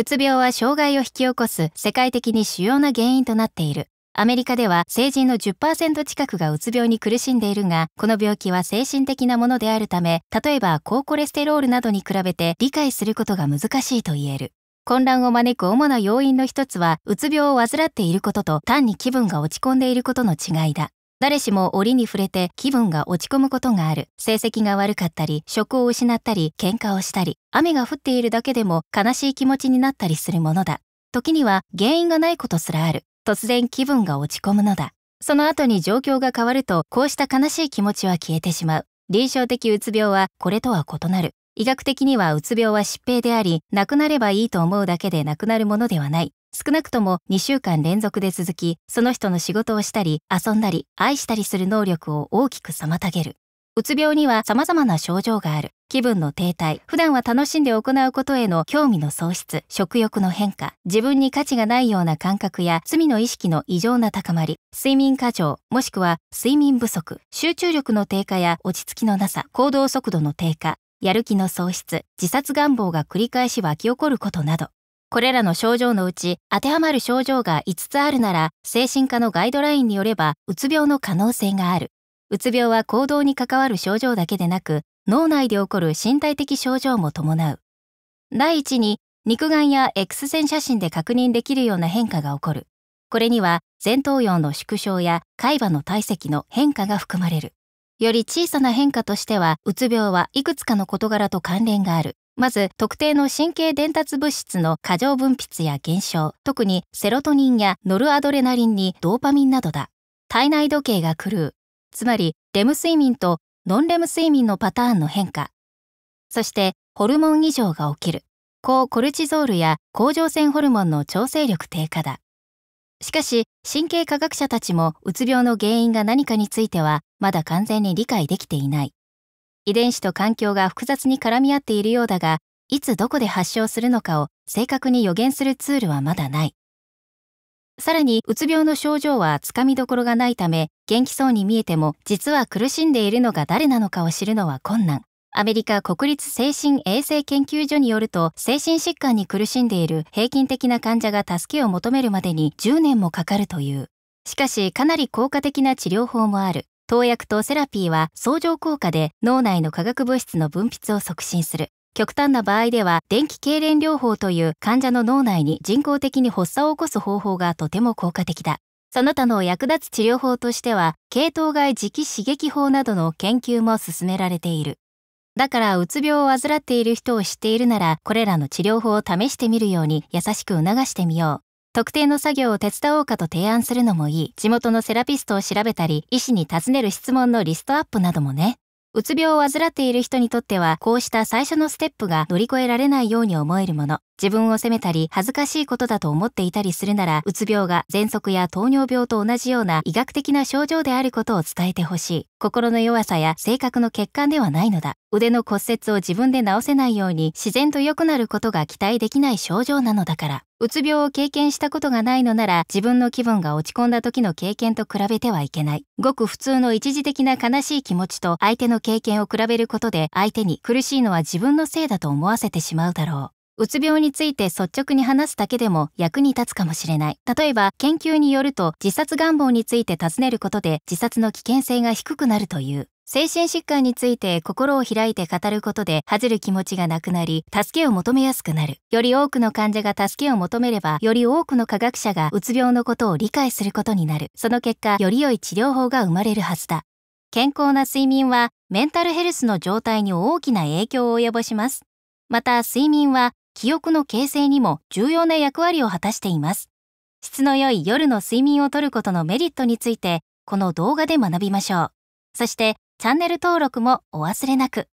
うつ病は障害を引き起こす世界的に主要な原因となっている。アメリカでは成人の10%近くがうつ病に苦しんでいるが、この病気は精神的なものであるため、例えば高コレステロールなどに比べて理解することが難しいと言える。混乱を招く主な要因の一つは、うつ病を患っていることと単に気分が落ち込んでいることの違いだ。誰しも折に触れて気分が落ち込むことがある。成績が悪かったり、職を失ったり、喧嘩をしたり、雨が降っているだけでも悲しい気持ちになったりするものだ。時には原因がないことすらある。突然気分が落ち込むのだ。その後に状況が変わると、こうした悲しい気持ちは消えてしまう。臨床的うつ病はこれとは異なる。医学的にはうつ病は疾病であり、亡くなればいいと思うだけで亡くなるものではない。少なくとも2週間連続で続き、その人の仕事をしたり、遊んだり、愛したりする能力を大きく妨げる。うつ病には様々な症状がある。気分の停滞、普段は楽しんで行うことへの興味の喪失、食欲の変化、自分に価値がないような感覚や罪の意識の異常な高まり、睡眠過剰、もしくは睡眠不足、集中力の低下や落ち着きのなさ、行動速度の低下、やる気の喪失、自殺願望が繰り返し湧き起こることなど、これらの症状のうち当てはまる症状が5つあるなら精神科のガイドラインによればうつ病の可能性がある。うつ病は行動に関わる症状だけでなく脳内で起こる身体的症状も伴う。第1に肉眼や X 線写真で確認できるような変化が起こる。これには前頭葉の縮小や海馬の体積の変化が含まれる。より小さな変化としては、うつ病はいくつかの事柄と関連がある。まず、特定の神経伝達物質の過剰分泌や減少、特にセロトニンやノルアドレナリンにドーパミンなどだ。体内時計が狂う。つまり、レム睡眠とノンレム睡眠のパターンの変化。そして、ホルモン異常が起きる。抗コルチゾールや甲状腺ホルモンの調整力低下だ。しかし、神経科学者たちもうつ病の原因が何かについては、まだ完全に理解できていない。遺伝子と環境が複雑に絡み合っているようだが、いつどこで発症するのかを正確に予言するツールはまだない。さらに、うつ病の症状はつかみどころがないため、元気そうに見えても、実は苦しんでいるのが誰なのかを知るのは困難。アメリカ国立精神衛生研究所によると、精神疾患に苦しんでいる平均的な患者が助けを求めるまでに10年もかかるという。しかし、かなり効果的な治療法もある。投薬とセラピーは相乗効果で脳内の化学物質の分泌を促進する。極端な場合では電気痙攣療法という患者の脳内に人工的に発作を起こす方法がとても効果的だ。その他の役立つ治療法としては、系統外磁気刺激法などの研究も進められている。だから、うつ病を患っている人を知っているなら、これらの治療法を試してみるように優しく促してみよう。特定の作業を手伝おうかと提案するのもいい地元のセラピストを調べたり医師に尋ねる質問のリストアップなどもねうつ病を患っている人にとってはこうした最初のステップが乗り越えられないように思えるもの自分を責めたり恥ずかしいことだと思っていたりするならうつ病が喘息や糖尿病と同じような医学的な症状であることを伝えてほしい心の弱さや性格の欠陥ではないのだ腕の骨折を自分で治せないように自然と良くなることが期待できない症状なのだから。うつ病を経験したことがないのなら自分の気分が落ち込んだ時の経験と比べてはいけない。ごく普通の一時的な悲しい気持ちと相手の経験を比べることで相手に苦しいのは自分のせいだと思わせてしまうだろう。うつ病について率直に話すだけでも役に立つかもしれない。例えば、研究によると自殺願望について尋ねることで自殺の危険性が低くなるという。精神疾患について心を開いて語ることで、恥じる気持ちがなくなり、助けを求めやすくなる。より多くの患者が助けを求めれば、より多くの科学者がうつ病のことを理解することになる。その結果、より良い治療法が生まれるはずだ。健康な睡眠は、メンタルヘルスの状態に大きな影響を及ぼします。また、睡眠は、記憶の形成にも重要な役割を果たしています。質の良い夜の睡眠をとることのメリットについて、この動画で学びましょう。そして、チャンネル登録もお忘れなく。